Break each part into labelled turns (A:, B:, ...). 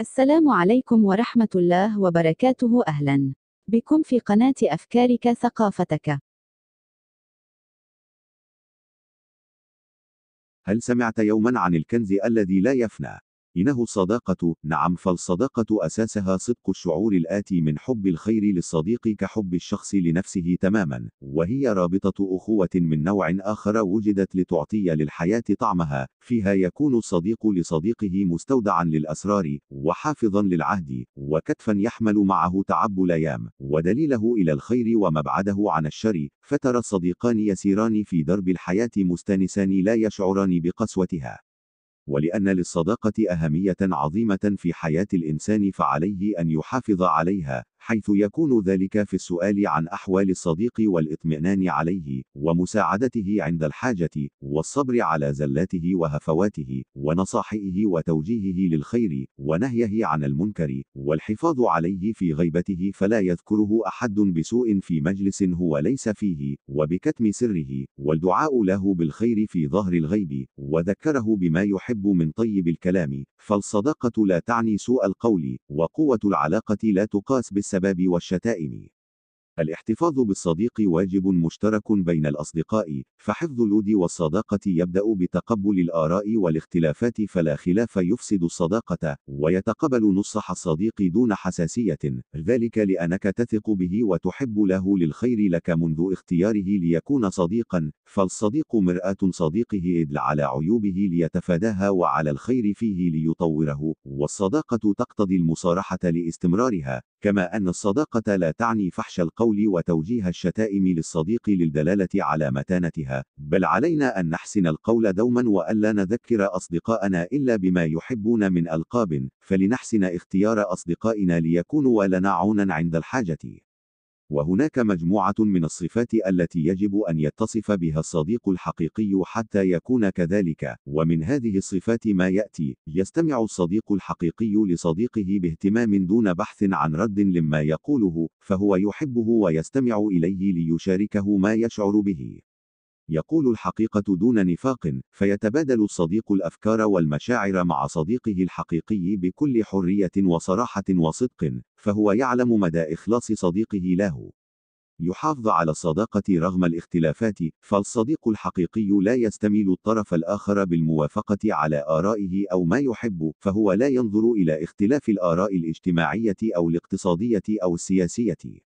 A: السلام عليكم ورحمة الله وبركاته أهلا بكم في قناة أفكارك ثقافتك هل سمعت يوما عن الكنز الذي لا يفنى إنه الصداقة، نعم فالصداقة أساسها صدق الشعور الآتي من حب الخير للصديق كحب الشخص لنفسه تماما، وهي رابطة أخوة من نوع آخر وجدت لتعطي للحياة طعمها، فيها يكون الصديق لصديقه مستودعا للأسرار، وحافظا للعهد، وكتفا يحمل معه تعب الأيام، ودليله إلى الخير ومبعده عن الشر، فترى الصديقان يسيران في درب الحياة مستانسان لا يشعران بقسوتها. ولأن للصداقة أهمية عظيمة في حياة الإنسان فعليه أن يحافظ عليها حيث يكون ذلك في السؤال عن أحوال الصديق والاطمئنان عليه ومساعدته عند الحاجة والصبر على زلاته وهفواته ونصاحئه وتوجيهه للخير ونهيه عن المنكر والحفاظ عليه في غيبته فلا يذكره أحد بسوء في مجلس هو ليس فيه وبكتم سره والدعاء له بالخير في ظهر الغيب وذكره بما يحب من طيب الكلام فالصداقة لا تعني سوء القول وقوة العلاقة لا تقاس بالسلام السباب والشتائم الاحتفاظ بالصديق واجب مشترك بين الأصدقاء، فحفظ الود والصداقة يبدأ بتقبل الآراء والاختلافات فلا خلاف يفسد الصداقة، ويتقبل نصح الصديق دون حساسية، ذلك لأنك تثق به وتحب له للخير لك منذ اختياره ليكون صديقا، فالصديق مرآة صديقه إدل على عيوبه ليتفاداها وعلى الخير فيه ليطوره، والصداقة تقتضي المصارحة لاستمرارها، كما أن الصداقة لا تعني فحش القول وتوجيه الشتائم للصديق للدلالة على متانتها، بل علينا أن نحسن القول دوما وألا نذكر أصدقاءنا إلا بما يحبون من ألقاب، فلنحسن اختيار أصدقائنا ليكونوا لنا عونا عند الحاجة. وهناك مجموعة من الصفات التي يجب أن يتصف بها الصديق الحقيقي حتى يكون كذلك، ومن هذه الصفات ما يأتي: يستمع الصديق الحقيقي لصديقه باهتمام دون بحث عن رد لما يقوله، فهو يحبه ويستمع إليه ليشاركه ما يشعر به. يقول الحقيقة دون نفاق، فيتبادل الصديق الأفكار والمشاعر مع صديقه الحقيقي بكل حرية وصراحة وصدق، فهو يعلم مدى إخلاص صديقه له. يحافظ على الصداقة رغم الاختلافات، فالصديق الحقيقي لا يستميل الطرف الآخر بالموافقة على آرائه أو ما يحب، فهو لا ينظر إلى اختلاف الآراء الاجتماعية أو الاقتصادية أو السياسية.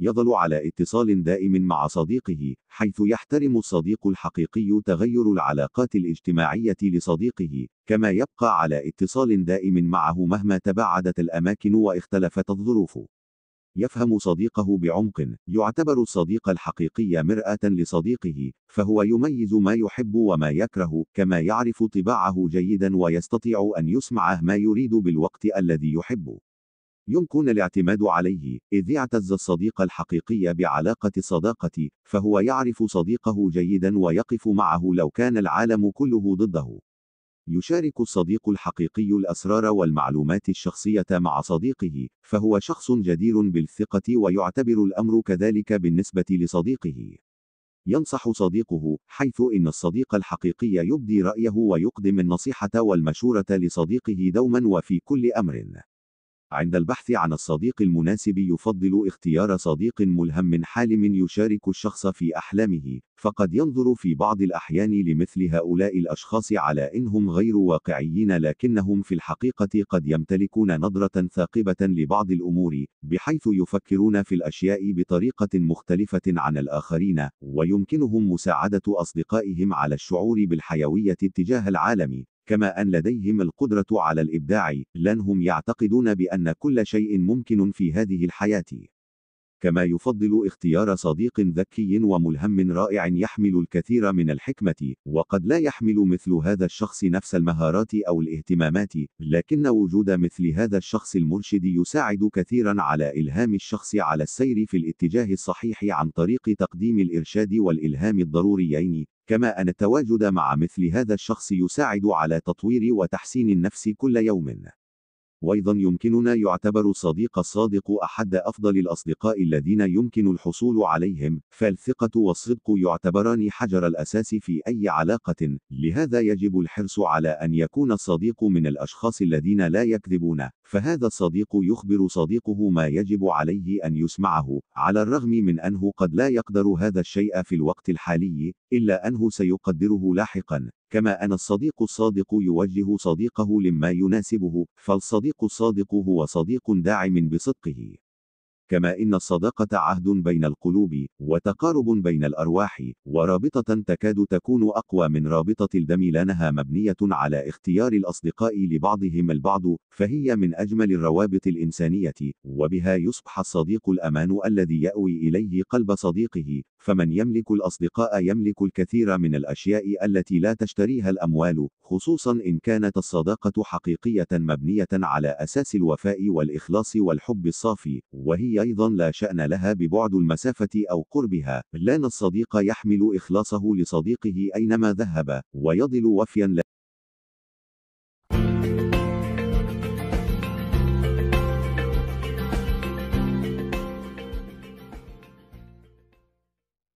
A: يظل على اتصال دائم مع صديقه حيث يحترم الصديق الحقيقي تغير العلاقات الاجتماعية لصديقه كما يبقى على اتصال دائم معه مهما تباعدت الأماكن واختلفت الظروف يفهم صديقه بعمق يعتبر الصديق الحقيقي مرآة لصديقه فهو يميز ما يحب وما يكره كما يعرف طباعه جيدا ويستطيع أن يسمعه ما يريد بالوقت الذي يحبه يمكن الاعتماد عليه إذ يعتز الصديق الحقيقي بعلاقة الصداقة فهو يعرف صديقه جيدا ويقف معه لو كان العالم كله ضده يشارك الصديق الحقيقي الأسرار والمعلومات الشخصية مع صديقه فهو شخص جدير بالثقة ويعتبر الأمر كذلك بالنسبة لصديقه ينصح صديقه حيث إن الصديق الحقيقي يبدي رأيه ويقدم النصيحة والمشورة لصديقه دوما وفي كل أمر عند البحث عن الصديق المناسب يفضل اختيار صديق ملهم حالم يشارك الشخص في أحلامه، فقد ينظر في بعض الأحيان لمثل هؤلاء الأشخاص على إنهم غير واقعيين لكنهم في الحقيقة قد يمتلكون نظرة ثاقبة لبعض الأمور، بحيث يفكرون في الأشياء بطريقة مختلفة عن الآخرين، ويمكنهم مساعدة أصدقائهم على الشعور بالحيوية تجاه العالم، كما أن لديهم القدرة على الإبداع لأنهم يعتقدون بأن كل شيء ممكن في هذه الحياة كما يفضل اختيار صديق ذكي وملهم رائع يحمل الكثير من الحكمة، وقد لا يحمل مثل هذا الشخص نفس المهارات أو الاهتمامات، لكن وجود مثل هذا الشخص المرشد يساعد كثيرا على إلهام الشخص على السير في الاتجاه الصحيح عن طريق تقديم الإرشاد والإلهام الضروريين، كما أن التواجد مع مثل هذا الشخص يساعد على تطوير وتحسين النفس كل يوم. وأيضا يمكننا يعتبر صديق الصادق أحد أفضل الأصدقاء الذين يمكن الحصول عليهم، فالثقة والصدق يعتبران حجر الأساس في أي علاقة، لهذا يجب الحرص على أن يكون الصديق من الأشخاص الذين لا يكذبون، فهذا الصديق يخبر صديقه ما يجب عليه أن يسمعه، على الرغم من أنه قد لا يقدر هذا الشيء في الوقت الحالي، إلا أنه سيقدره لاحقا، كما أن الصديق الصادق يوجه صديقه لما يناسبه، فالصديق الصادق هو صديق داعم بصدقه. كما إن الصداقة عهد بين القلوب، وتقارب بين الأرواح، ورابطة تكاد تكون أقوى من رابطة الدم لأنها مبنية على اختيار الأصدقاء لبعضهم البعض، فهي من أجمل الروابط الإنسانية، وبها يصبح الصديق الأمان الذي يأوي إليه قلب صديقه، فمن يملك الأصدقاء يملك الكثير من الأشياء التي لا تشتريها الأموال، خصوصا إن كانت الصداقة حقيقية مبنية على أساس الوفاء والإخلاص والحب الصافي، وهي أيضا لا شأن لها ببعد المسافة أو قربها، لأن الصديق يحمل إخلاصه لصديقه أينما ذهب، ويضل وفيا له